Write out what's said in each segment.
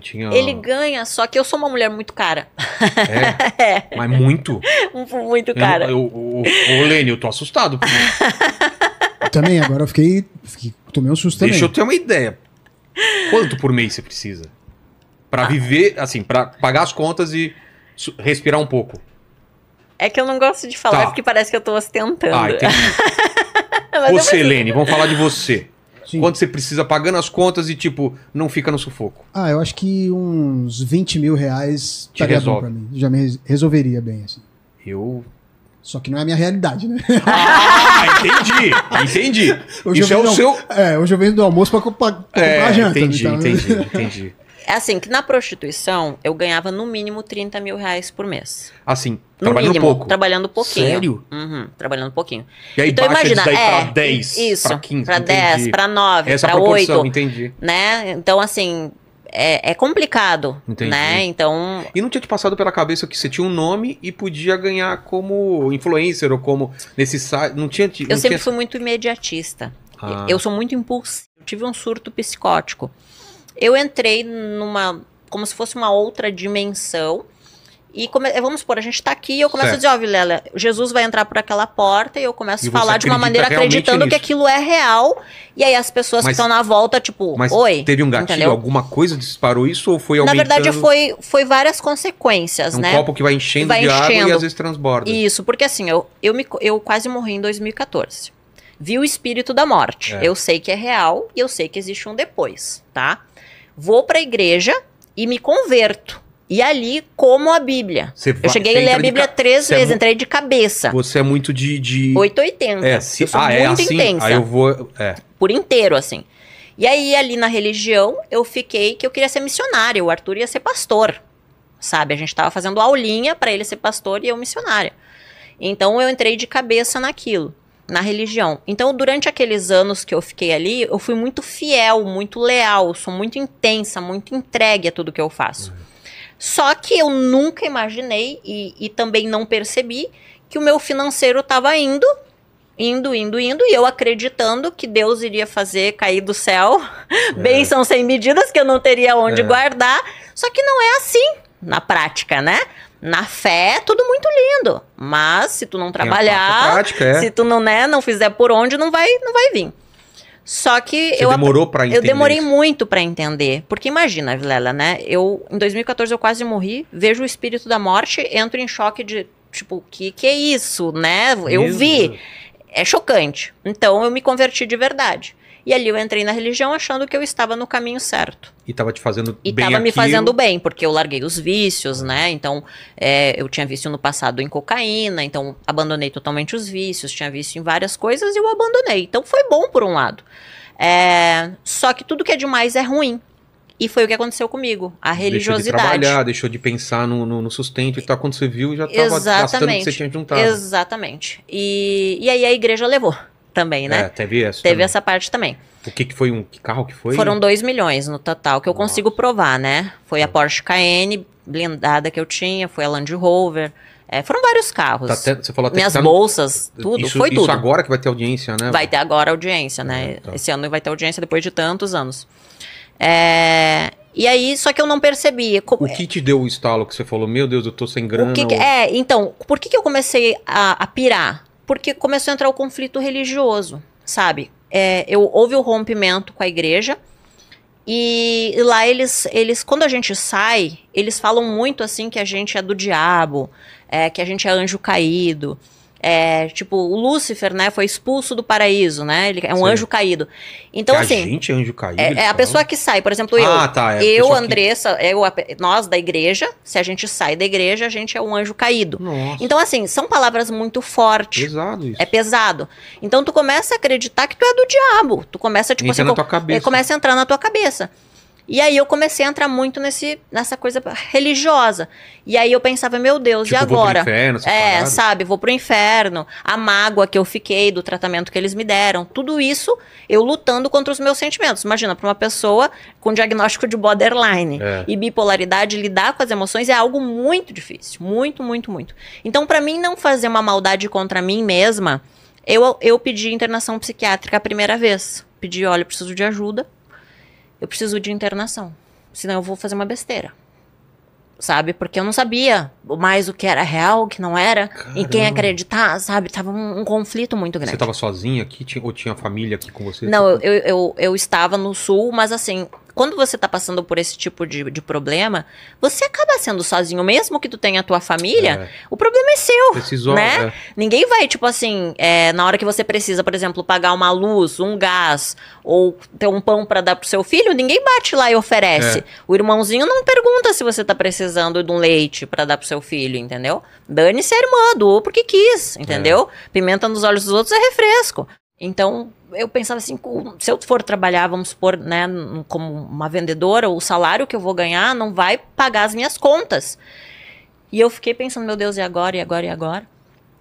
Tinha... Ele ganha, só que eu sou uma mulher muito cara. É? é. Mas muito? muito cara. eu, ô, Lene, eu tô assustado. Porque... também, agora eu fiquei, fiquei, Tomei um susto Deixa também. eu ter uma ideia. Quanto por mês você precisa? para ah. viver, assim, para pagar as contas e respirar um pouco. É que eu não gosto de falar tá. É porque parece que eu tô ostentando. Ah, entendi. você, Lene, vamos falar de você. Sim. quanto você precisa pagando as contas e, tipo, não fica no sufoco? Ah, eu acho que uns 20 mil reais Te resolve. bom pra mim. Já me resolveria bem, assim. Eu só que não é a minha realidade, né? Ah, entendi. Entendi. Hoje Isso é o seu. É, hoje eu venho do almoço pra, pra, pra é, comprar a janta. Entendi, então. Né? entendi, entendi. É assim, que na prostituição eu ganhava no mínimo 30 mil reais por mês. Assim, no trabalhando mínimo, pouco? Trabalhando pouquinho. Sério? Uhum, trabalhando pouquinho. E aí então, baixa imagina, daí é, pra 10, isso, pra 15, pra entendi. 10, pra 9, Essa é pra 8. entendi. Né? Então, assim, é, é, complicado, Entendi. né? Então... E não tinha te passado pela cabeça que você tinha um nome e podia ganhar como influencer ou como nesse site? Não tinha... Não eu sempre tinha... fui muito imediatista. Ah. Eu sou muito impulsiva. Eu tive um surto psicótico eu entrei numa. como se fosse uma outra dimensão. E come... Eh, vamos supor, a gente está aqui e eu começo certo. a dizer, ó, oh, Vilela, Jesus vai entrar por aquela porta e eu começo a falar de uma maneira acreditando nisso. que aquilo é real. E aí as pessoas mas, que estão na volta, tipo, mas oi. Teve um gatilho, entendeu? alguma coisa disparou isso ou foi aumentando? Na verdade, foi, foi várias consequências, é um né? Um copo que vai enchendo vai de enchendo. água e às vezes transborda. Isso, porque assim, eu, eu, me, eu quase morri em 2014 vi o espírito da morte. É. Eu sei que é real e eu sei que existe um depois, tá? Vou para a igreja e me converto. E ali, como a Bíblia. eu cheguei a ler a Bíblia três é vezes, é entrei de cabeça. Você é muito de. de... 880. É, se, eu sou ah, é muito é assim, ah, intensa. Aí eu vou. É. Por inteiro, assim. E aí, ali na religião, eu fiquei que eu queria ser missionária. O Arthur ia ser pastor. Sabe? A gente tava fazendo aulinha para ele ser pastor e eu missionária. Então eu entrei de cabeça naquilo na religião. Então, durante aqueles anos que eu fiquei ali, eu fui muito fiel, muito leal, sou muito intensa, muito entregue a tudo que eu faço. Só que eu nunca imaginei e, e também não percebi que o meu financeiro estava indo, indo, indo, indo, e eu acreditando que Deus iria fazer cair do céu é. bênçãos sem medidas que eu não teria onde é. guardar. Só que não é assim na prática, né? Na fé, é tudo muito lindo. Mas se tu não trabalhar, prática, é. se tu não, né, não fizer por onde, não vai, não vai vir. Só que Você eu demorou para entender. Eu demorei muito para entender, porque imagina, Vilela, né? Eu em 2014 eu quase morri, vejo o espírito da morte, entro em choque de tipo, que que é isso, né? Eu vi. É chocante. Então eu me converti de verdade. E ali eu entrei na religião achando que eu estava no caminho certo. E estava te fazendo e bem. E estava me fazendo bem, porque eu larguei os vícios, né? Então, é, eu tinha vício no passado em cocaína, então abandonei totalmente os vícios, tinha vício em várias coisas e eu abandonei. Então, foi bom por um lado. É, só que tudo que é demais é ruim. E foi o que aconteceu comigo, a religiosidade. Deixou de trabalhar, deixou de pensar no, no, no sustento e tal. Tá, quando você viu, já estava gastando o que você tinha juntado. Exatamente. E, e aí a igreja levou também, né? É, teve essa. Teve também. essa parte também. O que, que foi um que carro que foi? Foram 2 milhões no total, que eu Nossa. consigo provar, né? Foi a tá. Porsche Cayenne blindada que eu tinha, foi a Land Rover. É, foram vários carros. Tá até, você falou até Minhas tá bolsas, no... tudo, isso, foi isso tudo. Isso agora que vai ter audiência, né? Vai ter agora audiência, né? É, tá. Esse ano vai ter audiência depois de tantos anos. É, e aí, só que eu não percebia. O que te deu o estalo que você falou, meu Deus, eu tô sem grana? Que que, ou... É, então, por que, que eu comecei a, a pirar? porque começou a entrar o conflito religioso, sabe? É, eu houve o rompimento com a igreja e lá eles, eles, quando a gente sai, eles falam muito assim que a gente é do diabo, é, que a gente é anjo caído. É, tipo, o Lúcifer, né, foi expulso do paraíso, né? Ele é um Sim. anjo caído. Então, que assim. A gente é anjo caído. É, é a então? pessoa que sai, por exemplo, eu. Ah, tá, é eu, Andressa, que... eu, nós da igreja, se a gente sai da igreja, a gente é um anjo caído. Nossa. Então, assim, são palavras muito fortes. Pesado isso. É pesado. Então, tu começa a acreditar que tu é do diabo. Tu começa, tipo Entra assim. Na tua cabeça. É, começa a entrar na tua cabeça. E aí eu comecei a entrar muito nesse, nessa coisa religiosa. E aí eu pensava, meu Deus, tipo, e agora? Vou pro inferno, é, parado. sabe, vou pro inferno, a mágoa que eu fiquei do tratamento que eles me deram, tudo isso eu lutando contra os meus sentimentos. Imagina, para uma pessoa com diagnóstico de borderline é. e bipolaridade, lidar com as emoções é algo muito difícil, muito, muito, muito. Então, para mim não fazer uma maldade contra mim mesma, eu, eu pedi internação psiquiátrica a primeira vez. Pedi, olha, preciso de ajuda eu preciso de internação, senão eu vou fazer uma besteira. Sabe? Porque eu não sabia mais o que era real, o que não era, Caramba. em quem acreditar, sabe? Tava um, um conflito muito grande. Você estava sozinha aqui ou tinha família aqui com você? Não, tipo eu, eu, eu, eu estava no sul, mas assim, quando você tá passando por esse tipo de, de problema, você acaba sendo sozinho, mesmo que tu tenha a tua família, é. o problema é seu, Precisou, né? É. Ninguém vai, tipo assim, é, na hora que você precisa, por exemplo, pagar uma luz, um gás, ou ter um pão para dar pro seu filho, ninguém bate lá e oferece. É. O irmãozinho não pergunta se você tá precisando de um leite para dar pro seu filho, entendeu? Dane-se a irmã, doou porque quis, entendeu? É. Pimenta nos olhos dos outros é refresco. Então, eu pensava assim, se eu for trabalhar, vamos supor, né, como uma vendedora, o salário que eu vou ganhar não vai pagar as minhas contas. E eu fiquei pensando, meu Deus, e agora, e agora, e agora?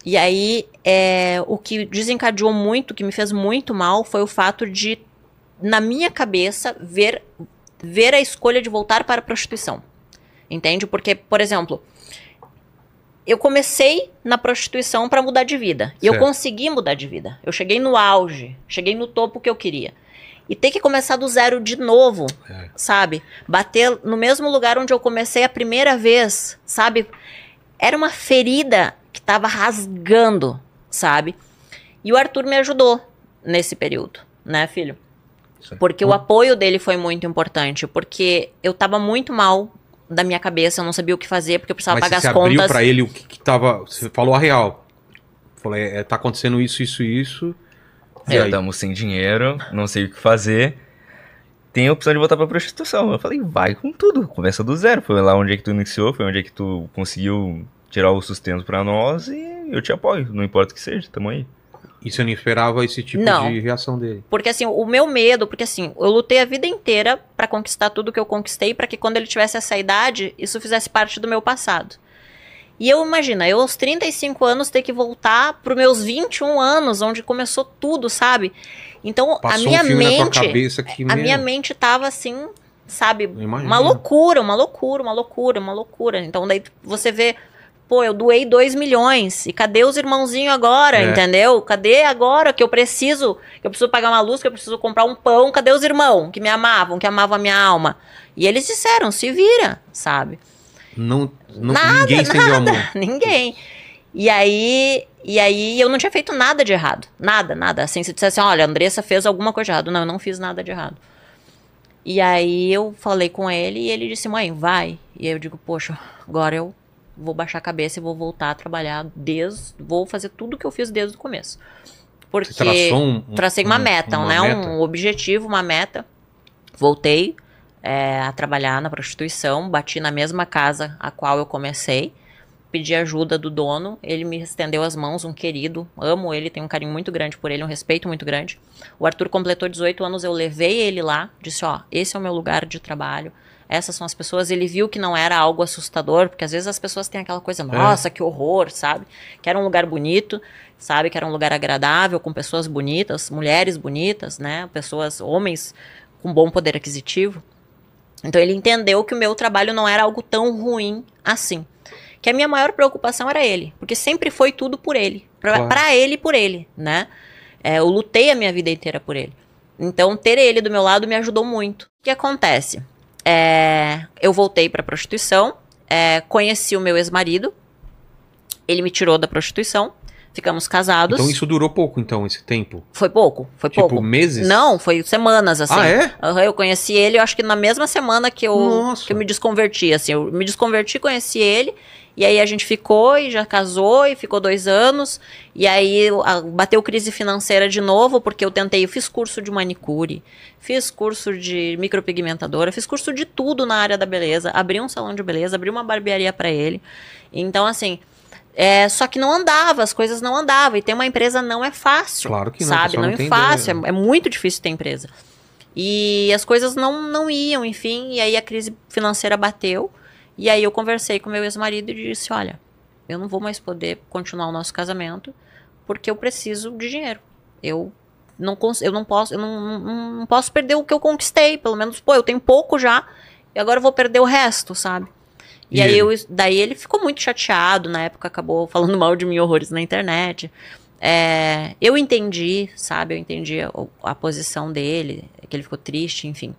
E aí, é, o que desencadeou muito, que me fez muito mal, foi o fato de, na minha cabeça, ver, ver a escolha de voltar para a prostituição. Entende? Porque, por exemplo, eu comecei na prostituição para mudar de vida. E eu consegui mudar de vida. Eu cheguei no auge, cheguei no topo que eu queria. E ter que começar do zero de novo, é. sabe? Bater no mesmo lugar onde eu comecei a primeira vez, sabe? Era uma ferida que estava rasgando, sabe? E o Arthur me ajudou nesse período, né, filho? Porque o hum. apoio dele foi muito importante, porque eu estava muito mal da minha cabeça, eu não sabia o que fazer, porque eu precisava Mas pagar você as contas. Você abriu pra ele o que, que tava. Você falou a real. Falou, é, é tá acontecendo isso, isso, isso. é, estamos sem dinheiro, não sei o que fazer. Tem a opção de voltar pra prostituição. Eu falei, vai com tudo, começa do zero. Foi lá onde é que tu iniciou, foi onde é que tu conseguiu tirar o sustento pra nós e eu te apoio, não importa o que seja, tamo aí. E você não esperava esse tipo não, de reação dele? Porque assim, o meu medo, porque assim, eu lutei a vida inteira para conquistar tudo que eu conquistei, para que quando ele tivesse essa idade, isso fizesse parte do meu passado. E eu imagina, eu aos 35 anos ter que voltar para os meus 21 anos, onde começou tudo, sabe? Então, Passou a minha um mente, a mesmo. minha mente tava assim, sabe, uma loucura, uma loucura, uma loucura, uma loucura. Então daí você vê pô, eu doei 2 milhões. E cadê os irmãozinhos agora, é. entendeu? Cadê agora que eu preciso, que eu preciso pagar uma luz, que eu preciso comprar um pão? Cadê os irmãos que me amavam, que amavam a minha alma? E eles disseram, se vira, sabe? Não, não nada, ninguém nada, amor. Ninguém. E aí, e aí eu não tinha feito nada de errado. Nada, nada. Assim, se dissesse, olha, a Andressa fez alguma coisa de errado. Não, eu não fiz nada de errado. E aí eu falei com ele e ele disse, mãe, vai. E eu digo, poxa, agora eu vou baixar a cabeça e vou voltar a trabalhar desde. Vou fazer tudo que eu fiz desde o começo. Porque Você traçou um, tracei uma um, meta, uma né? Meta. Um objetivo, uma meta. Voltei é, a trabalhar na prostituição, bati na mesma casa a qual eu comecei pedi ajuda do dono, ele me estendeu as mãos, um querido, amo ele, tenho um carinho muito grande por ele, um respeito muito grande. O Arthur completou 18 anos, eu levei ele lá, disse: Ó, esse é o meu lugar de trabalho, essas são as pessoas. Ele viu que não era algo assustador, porque às vezes as pessoas têm aquela coisa, é. nossa, é. que horror, sabe? Que era um lugar bonito, sabe? Que era um lugar agradável, com pessoas bonitas, mulheres bonitas, né? Pessoas, homens com bom poder aquisitivo. Então ele entendeu que o meu trabalho não era algo tão ruim assim. Que a minha maior preocupação era ele, porque sempre foi tudo por ele, para claro. ele e por ele, né? É, eu lutei a minha vida inteira por ele. Então ter ele do meu lado me ajudou muito. O que acontece? É, eu voltei para prostituição, é, conheci o meu ex-marido, ele me tirou da prostituição Ficamos casados. Então isso durou pouco, então, esse tempo? Foi pouco, foi tipo, pouco. Tipo, meses? Não, foi semanas, assim. Ah, é? Uhum, eu conheci ele, eu acho que na mesma semana que eu, que eu me desconverti, assim. Eu me desconverti, conheci ele. E aí a gente ficou e já casou e ficou dois anos. E aí a, bateu crise financeira de novo, porque eu tentei, eu fiz curso de manicure, fiz curso de micropigmentadora, fiz curso de tudo na área da beleza. Abri um salão de beleza, abri uma barbearia para ele. Então, assim, é, só que não andava, as coisas não andavam. E ter uma empresa não é fácil. Claro que não. Sabe? Não, não é fácil. Né? É, é, muito difícil ter empresa. E as coisas não, não iam, enfim. E aí a crise financeira bateu. E aí eu conversei com meu ex-marido e disse: Olha, eu não vou mais poder continuar o nosso casamento porque eu preciso de dinheiro. Eu não, eu não posso, eu não, não, não posso perder o que eu conquistei. Pelo menos, pô, eu tenho pouco já. E agora eu vou perder o resto, sabe? E, e aí eu, daí ele ficou muito chateado na época, acabou falando mal de mim horrores na internet. É, eu entendi, sabe? Eu entendi a, a posição dele, que ele ficou triste, enfim.